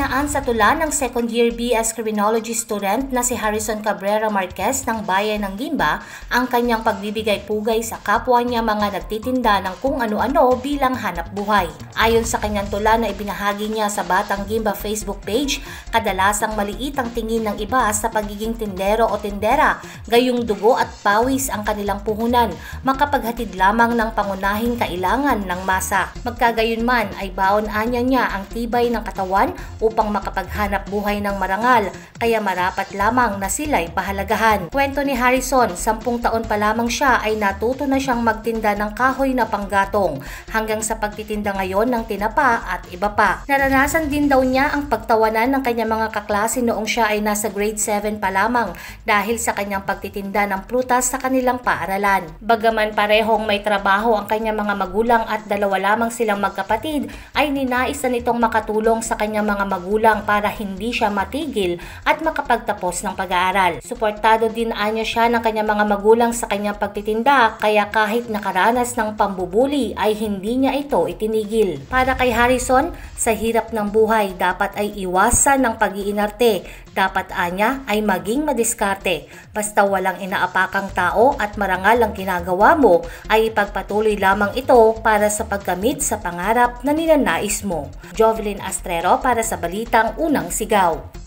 dinaan sa tula ng second year BS Criminology student na si Harrison Cabrera Marquez ng Bayan ng Gimba ang kanyang pagbibigay pugay sa kapwa niya mga nagtitinda ng kung ano-ano bilang hanap buhay. Ayon sa kanyang tula na ibinahagi niya sa Batang Gimba Facebook page, kadalasang maliit ang tingin ng iba sa pagiging tindero o tindera gayong dugo at pawis ang kanilang puhunan, makapaghatid lamang ng pangunahing kailangan ng masa. Magkagayunman ay baon anya niya ang tibay ng katawan upang makapaghanap buhay ng marangal, kaya marapat lamang na sila'y pahalagahan. Kwento ni Harrison, sampung taon pa lamang siya ay natuto na siyang magtinda ng kahoy na panggatong, hanggang sa pagtitinda ngayon ng tinapa at iba pa. Naranasan din daw niya ang pagtawanan ng kanyang mga kaklase noong siya ay nasa grade 7 pa lamang dahil sa kanyang pag pagtitinda ng prutas sa kanilang paaralan. Bagaman parehong may trabaho ang kanyang mga magulang at dalawa lamang silang magkapatid, ay ninais na nitong makatulong sa kanyang mga magulang para hindi siya matigil at makapagtapos ng pag-aaral. Suportado din anya siya ng kanyang mga magulang sa kanyang pagtitinda kaya kahit nakaranas ng pambubuli ay hindi niya ito itinigil. Para kay Harrison, sa hirap ng buhay dapat ay iwasan ng pag-iinarte. Dapat anya ay maging madiskarte. Basta walang inaapakang tao at marangal ang ginagawa mo ay ipagpatuloy lamang ito para sa pagkamit sa pangarap na ninanais mo. Jovelyn Astrero para sa Balitang Unang Sigaw.